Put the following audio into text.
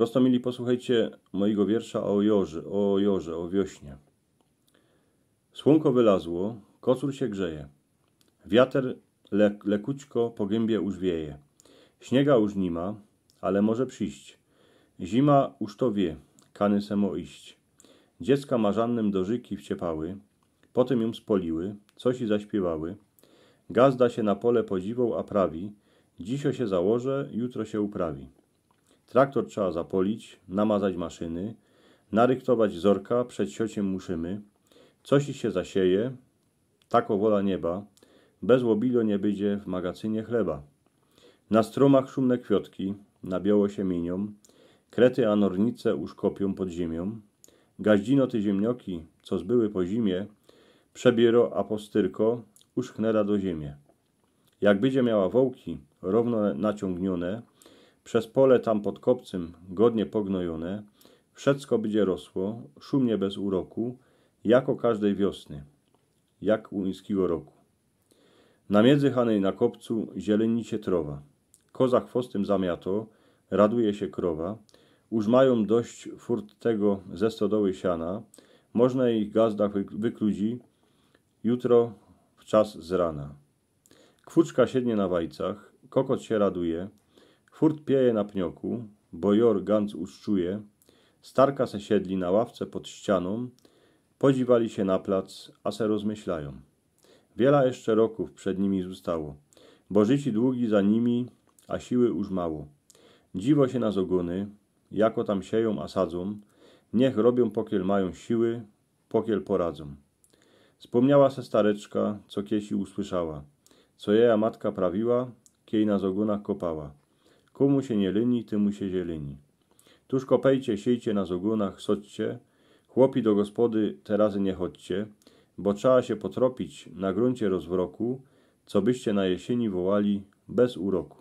Prosto mieli posłuchajcie mojego wiersza o Jorze, o Jorze, o wiośnie. Słonko wylazło, kocur się grzeje. Wiater le lekućko po gębie już wieje. Śniega już nie ma, ale może przyjść. Zima już to wie, kany semo iść. Dziecka marzannym dożyki wciepały, potem ją spoliły, coś i zaśpiewały. Gazda się na pole podziwą, a prawi, dzisio się założe, jutro się uprawi. Traktor trzeba zapolić, namazać maszyny, naryktować zorka, przed siociem muszymy. Coś się zasieje, tako wola nieba, bez łobilo nie będzie w magazynie chleba. Na stromach szumne kwiotki, na biało się mienią, krety anornice uszkopią pod ziemią. Gaździno ty ziemnioki, co zbyły po zimie, przebiero apostyrko, uszchnęła do ziemię. Jak będzie miała wołki, równo naciągnione, przez pole tam pod kopcym, godnie pognojone, wszecko będzie rosło, szumnie bez uroku, jak o każdej wiosny, jak uńskiego roku. Na miedzy hanej na kopcu zieleni się trowa. Koza zamiato, raduje się krowa. Już mają dość furt tego ze stodoły siana. Można ich gazdach wykludzi jutro w czas z rana. Kwuczka siednie na wajcach, kokot się raduje, Furt pieje na pnioku, bojor ganc uszczuje, starka se siedli na ławce pod ścianą, podziwali się na plac, a se rozmyślają. Wiela jeszcze roków przed nimi zostało, bo życi długi za nimi, a siły już mało. Dziwo się nas ogony, jako tam sieją, a sadzą, niech robią pokiel mają siły, pokiel poradzą. Wspomniała se stareczka, co kiesi usłyszała, co jeja matka prawiła, kiej na zogonach kopała. Komu się nie lini, temu się zieleni. Tuż kopejcie, siejcie na zogunach, soćcie. Chłopi do gospody terazy nie chodźcie, bo trzeba się potropić na gruncie rozwroku, co byście na jesieni wołali bez uroku.